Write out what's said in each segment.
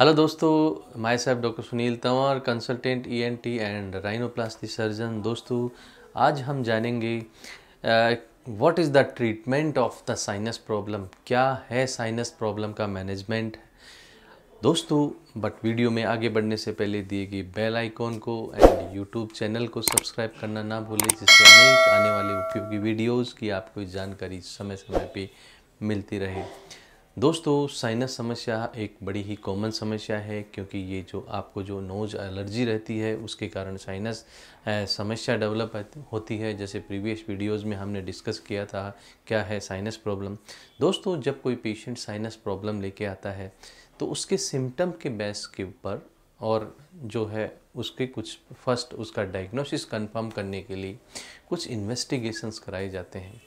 hello दोस्तों my साहब doctor Sunil Tanwar consultant ENT and rhinoplasty surgeon दोस्तों आज हम जानेंगे what is the treatment of the sinus problem क्या है साइनस प्रॉब्लम का मैनेजमेंट दोस्तों बट वीडियो में आगे बढ़ने से पहले दिए गए बेल आइकॉन को एंड यूट्यूब चैनल को सब्सक्राइब करना ना भूलें जिससे अनेक आने वाले उपयोगी वीडियोज़ की आपको जानकारी समय समय पर मिलती रहे दोस्तों साइनस समस्या एक बड़ी ही कॉमन समस्या है क्योंकि ये जो आपको जो नोज एलर्जी रहती है उसके कारण साइनस समस्या डेवलप होती है जैसे प्रीवियस वीडियोस में हमने डिस्कस किया था क्या है साइनस प्रॉब्लम दोस्तों जब कोई पेशेंट साइनस प्रॉब्लम लेके आता है तो उसके सिम्टम के बेस के ऊपर और जो है उसके कुछ फर्स्ट उसका डायग्नोसिस कंफर्म करने के लिए कुछ इन्वेस्टिगेशंस कराए जाते हैं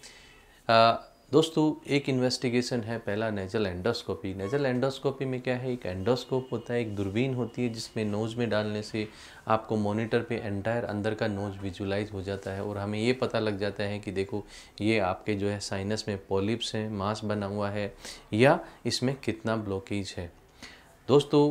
दोस्तों एक इन्वेस्टिगेशन है पहला नेजल एंडोस्कोपी नेजल एंडोस्कोपी में क्या है एक एंडोस्कोप होता है एक दूरबीन होती है जिसमें नोज में डालने से आपको मॉनिटर पे एंटायर अंदर का नोज विजुलाइज हो जाता है और हमें ये पता लग जाता है कि देखो ये आपके जो है साइनस में पॉलिप्स हैं मांस बना हुआ है या इसमें कितना ब्लॉकेज है दोस्तों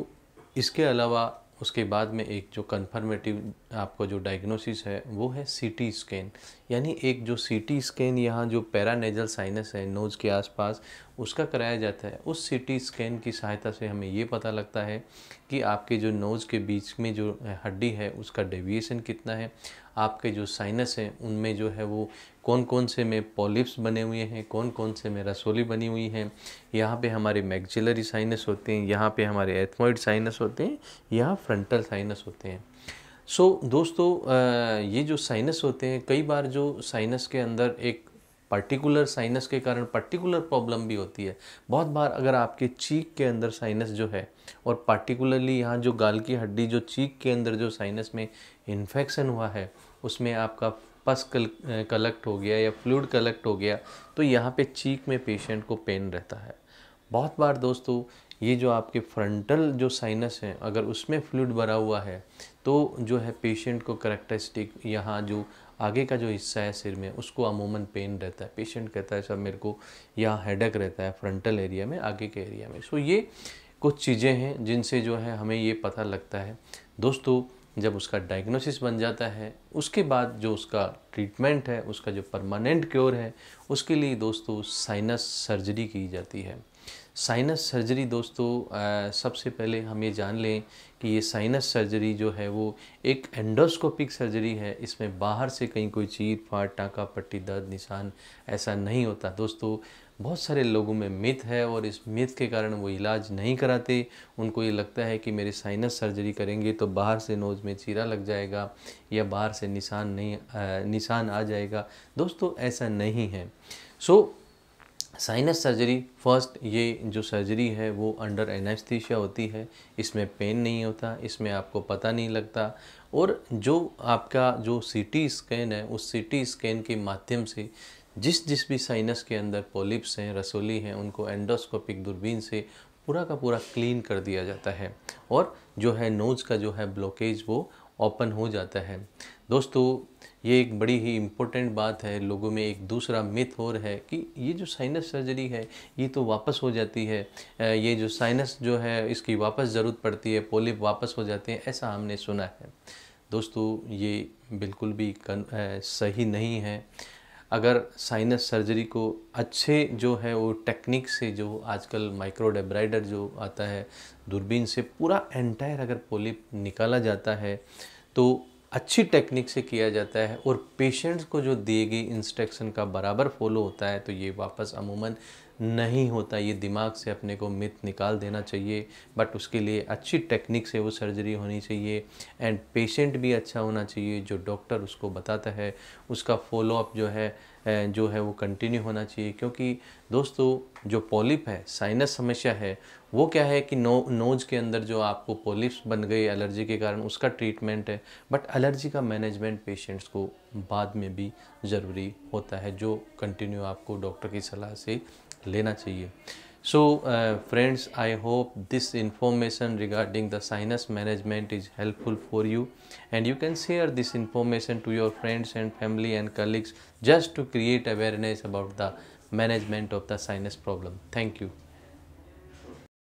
इसके अलावा उसके बाद में एक जो कन्फर्मेटिव आपका जो डायग्नोसिस है वो है सीटी स्कैन यानी एक जो सीटी स्कैन यहाँ जो पैरानेजल साइनस है नोज़ के आसपास उसका कराया जाता है उस सीटी स्कैन की सहायता से हमें ये पता लगता है कि आपके जो नोज़ के बीच में जो हड्डी है उसका डेविएशन कितना है आपके जो साइनस हैं उनमें जो है वो कौन कौन से में पॉलिप्स बने हुए हैं कौन कौन से में रसोली बनी हुई हैं यहाँ पे हमारे मैगजिलरी साइनस होते हैं यहाँ पे हमारे एथमोइड साइनस होते हैं यहाँ फ्रंटल साइनस होते हैं सो so, दोस्तों ये जो साइनस होते हैं कई बार जो साइनस के अंदर एक पर्टिकुलर साइनस के कारण पर्टिकुलर प्रॉब्लम भी होती है बहुत बार अगर आपके चीक के अंदर साइनस जो है और पार्टिकुलरली यहाँ जो गाल की हड्डी जो चीक के अंदर जो साइनस में इन्फेक्शन हुआ है उसमें आपका पस कल कलेक्ट हो गया या फ्लूड कलेक्ट हो गया तो यहाँ पे चीक में पेशेंट को पेन रहता है बहुत बार दोस्तों ये जो आपके फ्रंटल जो साइनस हैं अगर उसमें फ्लूड भरा हुआ है तो जो है पेशेंट को करेक्टरिस्टिक यहाँ जो आगे का जो हिस्सा है सिर में उसको अमूमन पेन रहता है पेशेंट कहता है सर मेरे को यहाँ हेडक रहता है फ्रंटल एरिया में आगे के एरिया में सो ये कुछ चीज़ें हैं जिनसे जो है हमें ये पता लगता है दोस्तों जब उसका डायग्नोसिस बन जाता है उसके बाद जो उसका ट्रीटमेंट है उसका जो परमानेंट क्योर है उसके लिए दोस्तों साइनस सर्जरी की जाती है साइनस सर्जरी दोस्तों सबसे पहले हम ये जान लें कि ये साइनस सर्जरी जो है वो एक एंडोस्कोपिक सर्जरी है इसमें बाहर से कहीं कोई चीर फाड़ टाँका पट्टी दर्द निशान ऐसा नहीं होता दोस्तों बहुत सारे लोगों में मिथ है और इस मिथ के कारण वो इलाज नहीं कराते उनको ये लगता है कि मेरे साइनस सर्जरी करेंगे तो बाहर से नोज़ में चीरा लग जाएगा या बाहर से निशान नहीं आ, निशान आ जाएगा दोस्तों ऐसा नहीं है so so, sinus surgery first ये जो सर्जरी है वो अंडर एनास्थीशिया होती है इसमें पेन नहीं होता इसमें आपको पता नहीं लगता और जो आपका जो सीटी स्कैन है उस सीटी स्कैन के माध्यम से जिस जिस भी साइनस के अंदर पोलिप्स हैं रसोली हैं उनको एंडोस्कोपिक दूरबीन से पूरा का पूरा क्लीन कर दिया जाता है और जो है नोज़ का जो है ब्लॉकेज वो ओपन हो जाता है दोस्तों ये एक बड़ी ही इम्पोर्टेंट बात है लोगों में एक दूसरा मिथ और है कि ये जो साइनस सर्जरी है ये तो वापस हो जाती है ये जो साइनस जो है इसकी वापस ज़रूरत पड़ती है पोलिप वापस हो जाते हैं ऐसा हमने सुना है दोस्तों ये बिल्कुल भी कन, आ, सही नहीं है अगर साइनस सर्जरी को अच्छे जो है वो टेक्निक से जो आजकल माइक्रोडेब्राइडर जो आता है दूरबीन से पूरा एंटायर अगर पोलिप निकाला जाता है तो अच्छी टेक्निक से किया जाता है और पेशेंट्स को जो दिए गए इंस्ट्रक्शन का बराबर फॉलो होता है तो ये वापस अमूमन नहीं होता ये दिमाग से अपने को मित निकाल देना चाहिए बट उसके लिए अच्छी टेक्निक से वो सर्जरी होनी चाहिए एंड पेशेंट भी अच्छा होना चाहिए जो डॉक्टर उसको बताता है उसका फॉलोअप जो है जो है वो कंटिन्यू होना चाहिए क्योंकि दोस्तों जो पॉलिप है साइनस समस्या है वो क्या है कि नो नोज के अंदर जो आपको पोलिप्स बन गए एलर्जी के कारण उसका ट्रीटमेंट है बट एलर्जी का मैनेजमेंट पेशेंट्स को बाद में भी ज़रूरी होता है जो कंटिन्यू आपको डॉक्टर की सलाह से लेना चाहिए so friends I hope this information regarding the sinus management is helpful for you and you can share this information to your friends and family and colleagues just to create awareness about the management of the sinus problem thank you